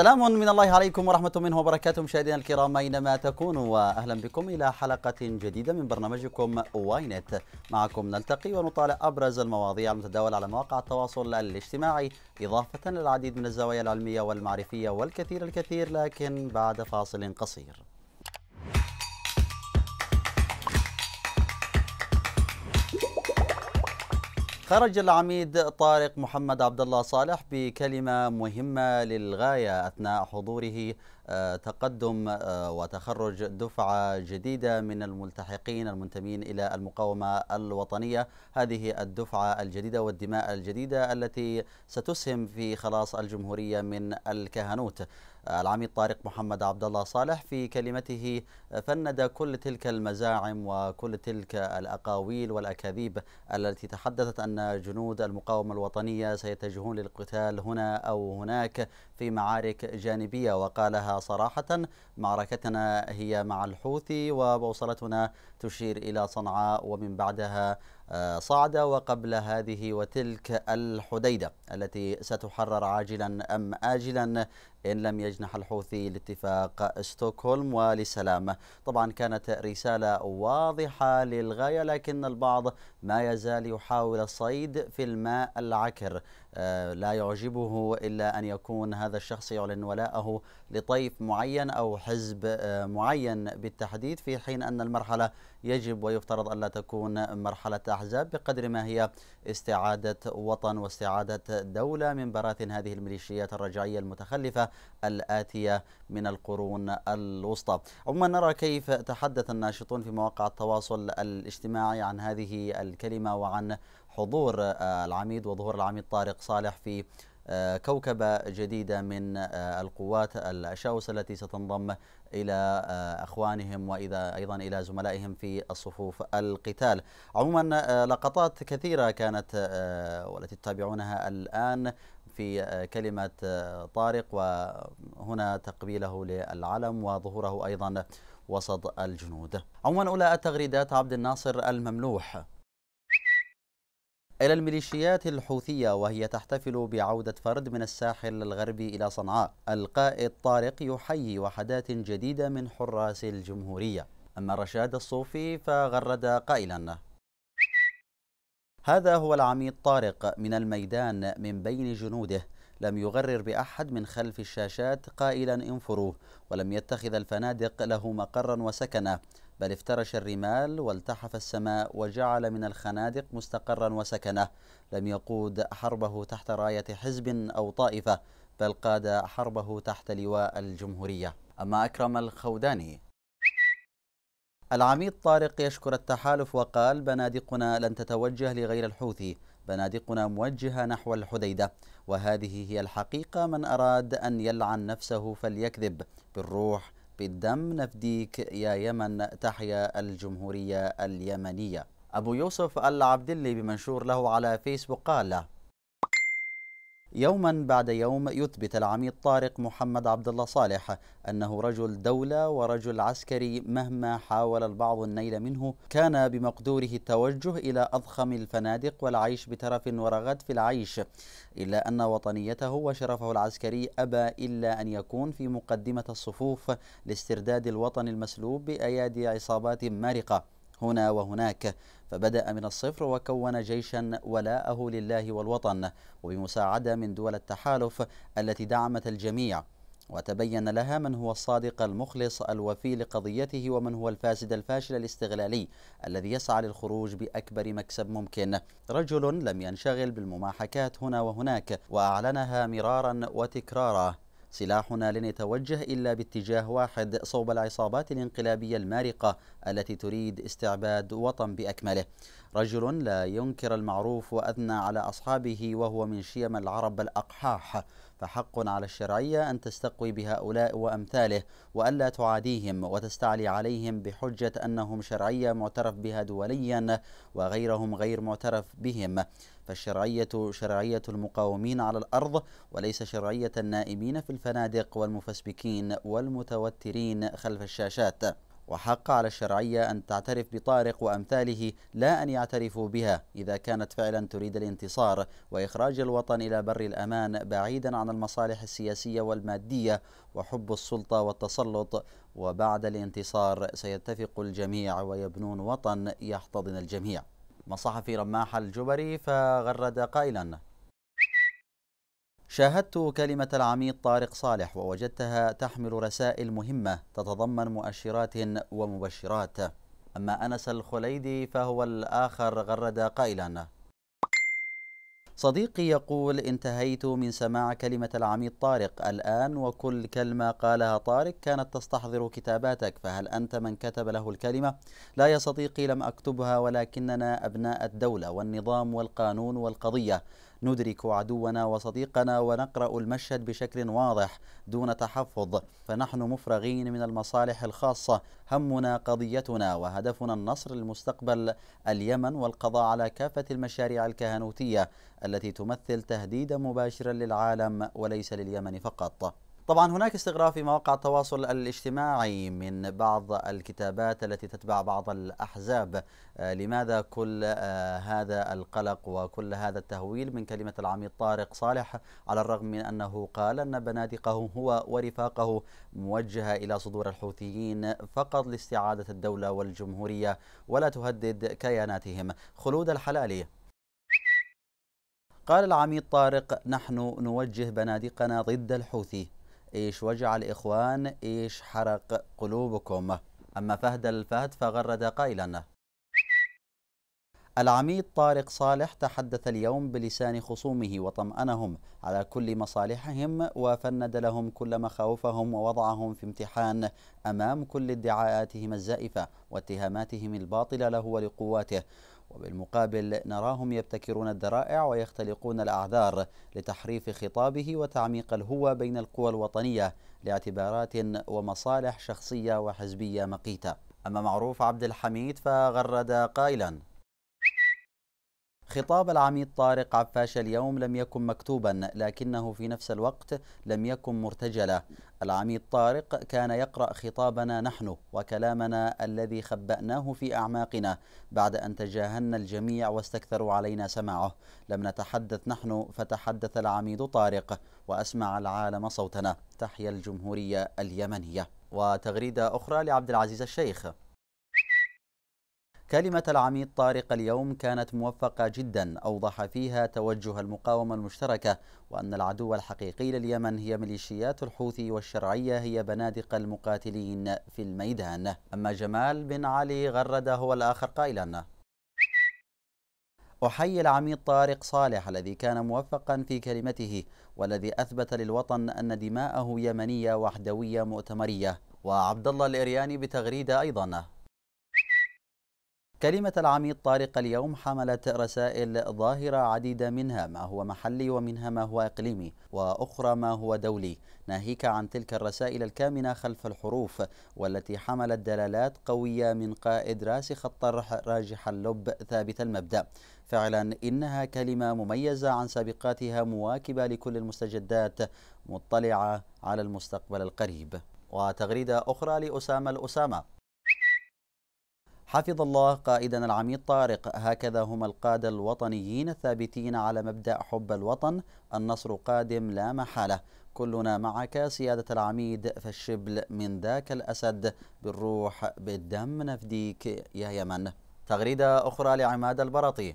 سلام من الله عليكم ورحمة منه وبركاته مشاهدينا الكرام أينما تكونوا وأهلا بكم إلى حلقة جديدة من برنامجكم واينت معكم نلتقي ونطالع أبرز المواضيع المتداولة على مواقع التواصل الاجتماعي إضافة للعديد من الزوايا العلمية والمعرفية والكثير الكثير لكن بعد فاصل قصير خرج العميد طارق محمد عبد الله صالح بكلمة مهمة للغاية أثناء حضوره تقدم آه، وتخرج دفعة جديدة من الملتحقين المنتمين إلى المقاومة الوطنية هذه الدفعة الجديدة والدماء الجديدة التي ستسهم في خلاص الجمهورية من الكهنوت العميد طارق محمد عبد الله صالح في كلمته فند كل تلك المزاعم وكل تلك الاقاويل والاكاذيب التي تحدثت ان جنود المقاومه الوطنيه سيتجهون للقتال هنا او هناك في معارك جانبية وقالها صراحة معركتنا هي مع الحوثي وبوصلتنا تشير إلى صنعاء ومن بعدها آه، صعدة وقبل هذه وتلك الحديدة التي ستحرر عاجلا أم آجلا إن لم يجنح الحوثي لاتفاق ستوكهولم ولسلام طبعا كانت رسالة واضحة للغاية لكن البعض ما يزال يحاول الصيد في الماء العكر آه، لا يعجبه إلا أن يكون هذا الشخص يعلن ولاءه لطيف معين أو حزب آه، معين بالتحديد في حين أن المرحلة يجب ويفترض ألا تكون مرحلة أحزاب بقدر ما هي استعادة وطن واستعادة دولة من براثن هذه الميليشيات الرجعية المتخلفة الآتية من القرون الوسطى عموما نرى كيف تحدث الناشطون في مواقع التواصل الاجتماعي عن هذه الكلمة وعن حضور آه، العميد وظهور العميد طارق صالح في آه، كوكبة جديدة من آه، القوات الشاوس التي ستنضم إلى أخوانهم وإذا أيضا إلى زملائهم في الصفوف القتال عموما لقطات كثيرة كانت والتي تتابعونها الآن في كلمة طارق وهنا تقبيله للعلم وظهوره أيضا وسط الجنود عموما أولى التغريدات عبد الناصر المملوح إلى الميليشيات الحوثية وهي تحتفل بعودة فرد من الساحل الغربي إلى صنعاء القائد طارق يحيي وحدات جديدة من حراس الجمهورية أما رشاد الصوفي فغرد قائلا هذا هو العميد طارق من الميدان من بين جنوده لم يغرر بأحد من خلف الشاشات قائلا انفروه ولم يتخذ الفنادق له مقرا وسكنا بل افترش الرمال والتحف السماء وجعل من الخنادق مستقرا وسكنه لم يقود حربه تحت راية حزب أو طائفة بل قاد حربه تحت لواء الجمهورية أما أكرم الخوداني العميد طارق يشكر التحالف وقال بنادقنا لن تتوجه لغير الحوثي بنادقنا موجهة نحو الحديدة وهذه هي الحقيقة من أراد أن يلعن نفسه فليكذب بالروح بالدم نفديك يا يمن تحيا الجمهورية اليمنية أبو يوسف العبدلي بمنشور له على فيسبوك قال يوما بعد يوم يثبت العميد طارق محمد عبد الله صالح انه رجل دوله ورجل عسكري مهما حاول البعض النيل منه كان بمقدوره التوجه الى اضخم الفنادق والعيش بترف ورغد في العيش الا ان وطنيته وشرفه العسكري ابى الا ان يكون في مقدمه الصفوف لاسترداد الوطن المسلوب بايادي عصابات مارقه هنا وهناك فبدأ من الصفر وكون جيشا ولاءه لله والوطن وبمساعدة من دول التحالف التي دعمت الجميع وتبين لها من هو الصادق المخلص الوفي لقضيته ومن هو الفاسد الفاشل الاستغلالي الذي يسعى للخروج بأكبر مكسب ممكن رجل لم ينشغل بالمماحكات هنا وهناك وأعلنها مرارا وتكرارا سلاحنا لن يتوجه إلا باتجاه واحد صوب العصابات الانقلابية المارقة التي تريد استعباد وطن بأكمله رجل لا ينكر المعروف وأثنى على أصحابه وهو من شيم العرب الأقحاح فحق على الشرعية أن تستقوي بهؤلاء وأمثاله وألا تعاديهم وتستعلي عليهم بحجة أنهم شرعية معترف بها دوليا وغيرهم غير معترف بهم فالشرعية شرعية المقاومين على الأرض وليس شرعية النائمين في الفنادق والمفسبكين والمتوترين خلف الشاشات وحق على الشرعية أن تعترف بطارق وأمثاله لا أن يعترفوا بها إذا كانت فعلا تريد الانتصار وإخراج الوطن إلى بر الأمان بعيدا عن المصالح السياسية والمادية وحب السلطة والتسلط وبعد الانتصار سيتفق الجميع ويبنون وطن يحتضن الجميع ما صحفي رماح الجبري فغرد قائلا شاهدت كلمة العميد طارق صالح ووجدتها تحمل رسائل مهمة تتضمن مؤشرات ومبشرات أما أنس الخليدي فهو الآخر غرد قائلا صديقي يقول انتهيت من سماع كلمة العميد طارق الآن وكل كلمة قالها طارق كانت تستحضر كتاباتك فهل أنت من كتب له الكلمة؟ لا يا صديقي لم أكتبها ولكننا أبناء الدولة والنظام والقانون والقضية ندرك عدونا وصديقنا ونقرأ المشهد بشكل واضح دون تحفظ فنحن مفرغين من المصالح الخاصة همنا قضيتنا وهدفنا النصر للمستقبل اليمن والقضاء على كافة المشاريع الكهنوتية التي تمثل تهديدا مباشرا للعالم وليس لليمن فقط طبعا هناك استغراق في مواقع التواصل الاجتماعي من بعض الكتابات التي تتبع بعض الأحزاب آه، لماذا كل آه، هذا القلق وكل هذا التهويل من كلمة العميد طارق صالح على الرغم من أنه قال أن بنادقه هو ورفاقه موجهة إلى صدور الحوثيين فقط لاستعادة الدولة والجمهورية ولا تهدد كياناتهم خلود الحلالي قال العميد طارق نحن نوجه بنادقنا ضد الحوثي إيش وجع الإخوان إيش حرق قلوبكم أما فهد الفهد فغرد قائلا العميد طارق صالح تحدث اليوم بلسان خصومه وطمأنهم على كل مصالحهم وفند لهم كل مخاوفهم ووضعهم في امتحان أمام كل ادعاءاتهم الزائفة واتهاماتهم الباطلة له ولقواته وبالمقابل نراهم يبتكرون الذرائع ويختلقون الأعذار لتحريف خطابه وتعميق الهوة بين القوى الوطنية لاعتبارات ومصالح شخصية وحزبية مقيتة أما معروف عبد الحميد فغرد قائلاً خطاب العميد طارق عفاش اليوم لم يكن مكتوبا لكنه في نفس الوقت لم يكن مرتجلا العميد طارق كان يقرأ خطابنا نحن وكلامنا الذي خبأناه في أعماقنا بعد أن تجاهلنا الجميع واستكثروا علينا سماعه لم نتحدث نحن فتحدث العميد طارق وأسمع العالم صوتنا تحيا الجمهورية اليمنية وتغريدة أخرى لعبد العزيز الشيخ كلمة العميد طارق اليوم كانت موفقة جدا أوضح فيها توجه المقاومة المشتركة وأن العدو الحقيقي لليمن هي ميليشيات الحوثي والشرعية هي بنادق المقاتلين في الميدان أما جمال بن علي غرد هو الآخر قائلا أحيي العميد طارق صالح الذي كان موفقا في كلمته والذي أثبت للوطن أن دماءه يمنية وحدوية مؤتمرية وعبد الله الإرياني بتغريدة أيضا كلمة العميد طارق اليوم حملت رسائل ظاهرة عديدة منها ما هو محلي ومنها ما هو إقليمي وأخرى ما هو دولي ناهيك عن تلك الرسائل الكامنة خلف الحروف والتي حملت دلالات قوية من قائد راسخ الطرح راجح اللب ثابت المبدأ فعلا إنها كلمة مميزة عن سابقاتها مواكبة لكل المستجدات مطلعة على المستقبل القريب وتغريدة أخرى لأسامة الأسامة حفظ الله قائدنا العميد طارق هكذا هم القادة الوطنيين الثابتين على مبدأ حب الوطن النصر قادم لا محالة كلنا معك سيادة العميد فالشبل من ذاك الأسد بالروح بالدم نفديك يا يمن تغريدة أخرى لعماد البرطي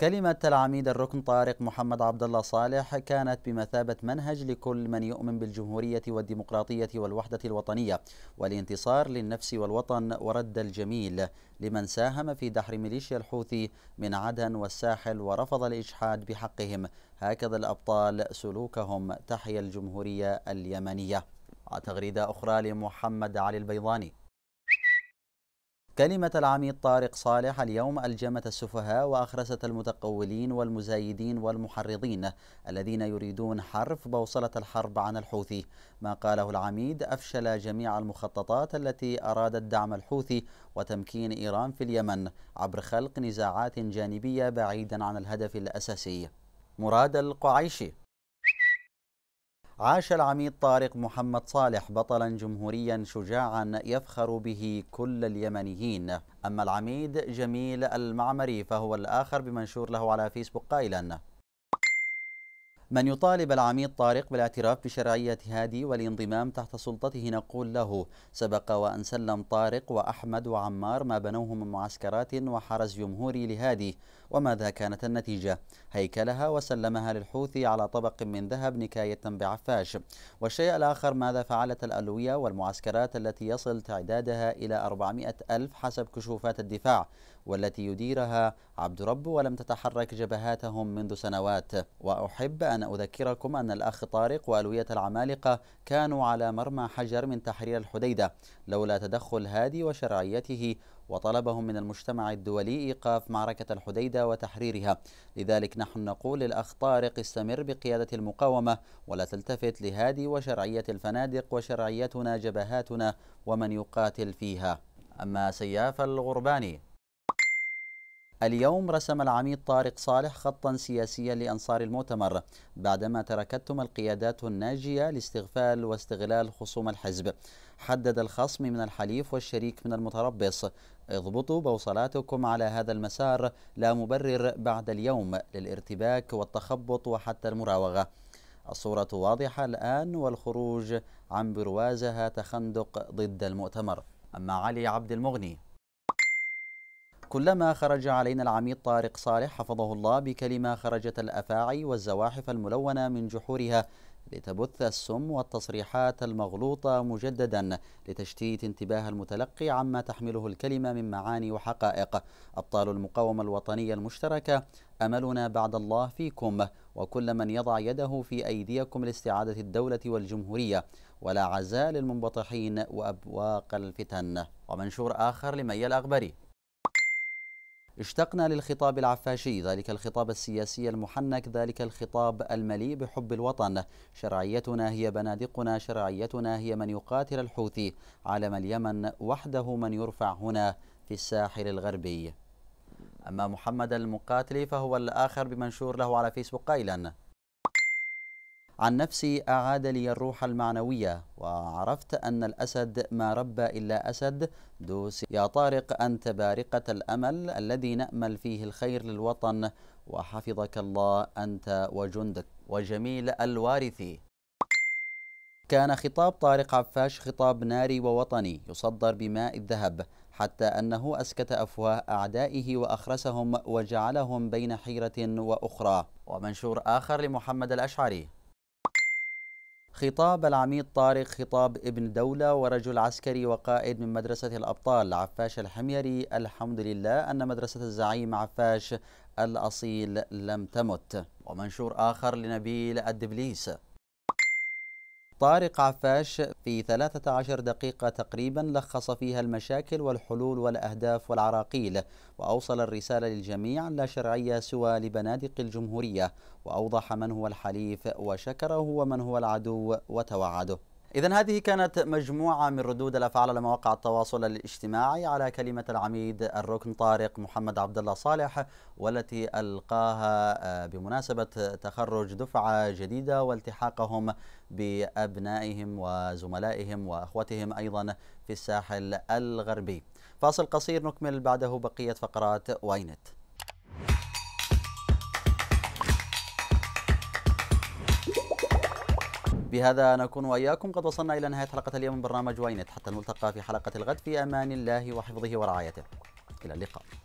كلمة العميد الركن طارق محمد عبد الله صالح كانت بمثابة منهج لكل من يؤمن بالجمهورية والديمقراطية والوحدة الوطنية والانتصار للنفس والوطن ورد الجميل لمن ساهم في دحر ميليشيا الحوثي من عدن والساحل ورفض الإجحاد بحقهم هكذا الأبطال سلوكهم تحيا الجمهورية اليمنية تغريدة أخرى لمحمد علي البيضاني كلمة العميد طارق صالح اليوم ألجمت السفهاء وأخرست المتقولين والمزايدين والمحرضين الذين يريدون حرف بوصلة الحرب عن الحوثي ما قاله العميد أفشل جميع المخططات التي أرادت دعم الحوثي وتمكين إيران في اليمن عبر خلق نزاعات جانبية بعيدا عن الهدف الأساسي مراد القعيشي عاش العميد طارق محمد صالح بطلا جمهوريا شجاعا يفخر به كل اليمنيين أما العميد جميل المعمري فهو الآخر بمنشور له على فيسبوك قائلا من يطالب العميد طارق بالاعتراف بشرعية هادي والانضمام تحت سلطته نقول له سبق وأن سلم طارق وأحمد وعمار ما بنوه من معسكرات وحرس جمهوري لهادي وماذا كانت النتيجة هيكلها وسلمها للحوثي على طبق من ذهب نكاية بعفاش والشيء الآخر ماذا فعلت الألوية والمعسكرات التي يصل تعدادها إلى 400 ألف حسب كشوفات الدفاع والتي يديرها عبد رب ولم تتحرك جبهاتهم منذ سنوات وأحب أن أذكركم أن الأخ طارق وألوية العمالقة كانوا على مرمى حجر من تحرير الحديدة لولا تدخل هادي وشرعيته وطلبهم من المجتمع الدولي إيقاف معركة الحديدة وتحريرها لذلك نحن نقول للأخ طارق استمر بقيادة المقاومة ولا تلتفت لهادي وشرعية الفنادق وشرعيتنا جبهاتنا ومن يقاتل فيها أما سياف الغرباني اليوم رسم العميد طارق صالح خطا سياسيا لأنصار المؤتمر بعدما تركتهم القيادات الناجية لاستغفال واستغلال خصوم الحزب حدد الخصم من الحليف والشريك من المتربص اضبطوا بوصلاتكم على هذا المسار لا مبرر بعد اليوم للارتباك والتخبط وحتى المراوغة الصورة واضحة الآن والخروج عن بروازها تخندق ضد المؤتمر أما علي عبد المغني كلما خرج علينا العميد طارق صالح حفظه الله بكلمة خرجت الأفاعي والزواحف الملونة من جحورها لتبث السم والتصريحات المغلوطة مجددا لتشتيت انتباه المتلقي عما تحمله الكلمة من معاني وحقائق أبطال المقاومة الوطنية المشتركة أملنا بعد الله فيكم وكل من يضع يده في أيديكم لاستعادة الدولة والجمهورية ولا عزاء للمنبطحين وأبواق الفتن ومنشور آخر لمي الأغبري اشتقنا للخطاب العفاشي ذلك الخطاب السياسي المحنك ذلك الخطاب المليء بحب الوطن شرعيتنا هي بنادقنا شرعيتنا هي من يقاتل الحوثي عالم اليمن وحده من يرفع هنا في الساحل الغربي أما محمد المقاتلي فهو الآخر بمنشور له على فيسبوك قائلا عن نفسي أعاد لي الروح المعنوية وعرفت أن الأسد ما ربى إلا أسد دوس يا طارق أنت بارقة الأمل الذي نأمل فيه الخير للوطن وحفظك الله أنت وجندك وجميل الوارثي كان خطاب طارق عفاش خطاب ناري ووطني يصدر بماء الذهب حتى أنه أسكت أفواه أعدائه وأخرسهم وجعلهم بين حيرة وأخرى ومنشور آخر لمحمد الأشعري خطاب العميد طارق خطاب ابن دولة ورجل عسكري وقائد من مدرسة الأبطال عفاش الحميري الحمد لله أن مدرسة الزعيم عفاش الأصيل لم تمت ومنشور آخر لنبيل الدبليس طارق عفاش في 13 دقيقة تقريبا لخص فيها المشاكل والحلول والأهداف والعراقيل وأوصل الرسالة للجميع لا شرعية سوى لبنادق الجمهورية وأوضح من هو الحليف وشكره ومن هو العدو وتوعده إذا هذه كانت مجموعة من ردود الأفعال على مواقع التواصل الاجتماعي على كلمة العميد الركن طارق محمد عبد الله صالح والتي ألقاها آه، بمناسبة تخرج دفعة جديدة والتحاقهم بأبنائهم وزملائهم وأخوتهم أيضا في الساحل الغربي فاصل قصير نكمل بعده بقية فقرات واينت بهذا نكون وإياكم قد وصلنا إلى نهاية حلقة اليوم من برنامج وينت حتى نلتقى في حلقة الغد في أمان الله وحفظه ورعايته إلى اللقاء